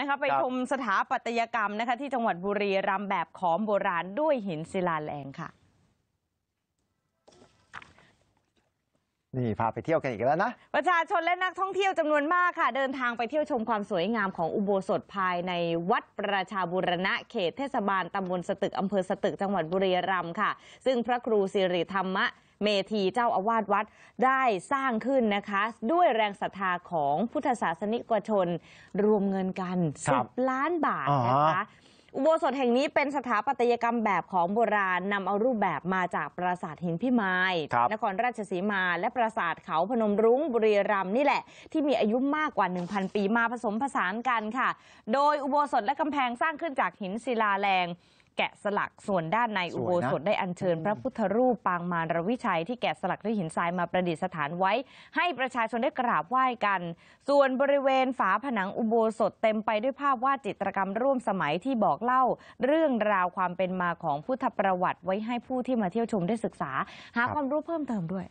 นะคะไปชมสถาปัตยกรรมนะคะที่จังหวัดบุรีรำแบบขอมโบราณด้วยหินศิลาแรงค่ะนี่ พาไปเที่ยวกันอีกแล้วนะ ประชาชนและนักท่องเที่ยวจำนวนมากค่ะ เดินทางไปเที่ยวชมความสวยงามของอุโบสถภายในวัดประชาบุรณะ เขตเทศบาลตำบลสตึกอำเภอสตึกจังหวัดบุรีรัมย์ค่ะ ซึ่งพระครูสิริธรรมะเมธีเจ้าอาวาสวัดได้สร้างขึ้นนะคะ ด้วยแรงศรัทธาของพุทธศาสนิกชนรวมเงินกัน10ล้านบาทนะคะอุโบสถแห่งนี้เป็นสถาปัตยกรรมแบบของโบราณนำเอารูปแบบมาจากปราสาทหินพิมายนครราชสีมาและปราสาทเขาพนมรุ้งบุรีรัมย์นี่แหละ ที่มีอายุมากกว่า 1,000 ปีมาผสมผสานกันค่ะ โดยอุโบสถและกำแพงสร้างขึ้นจากหินศิลาแรงแกะสลักส่วนด้านในอุโบสถได้อัญเชิญ พระพุทธรูปปางมารวิชัยที่แกะสลักด้วยหินทรายมาประดิษฐานไว้ ให้ประชาชนได้กราบไหว้กัน ส่วนบริเวณฝาผนังอุโบสถเต็มไปด้วยภาพวาดจิตรกรรมร่วมสมัยที่บอกเล่า เรื่องราวความเป็นมาของพุทธประวัติไว้ให้ผู้ที่มาเที่ยวชมได้ศึกษา หาความรู้เพิ่มเติมด้วย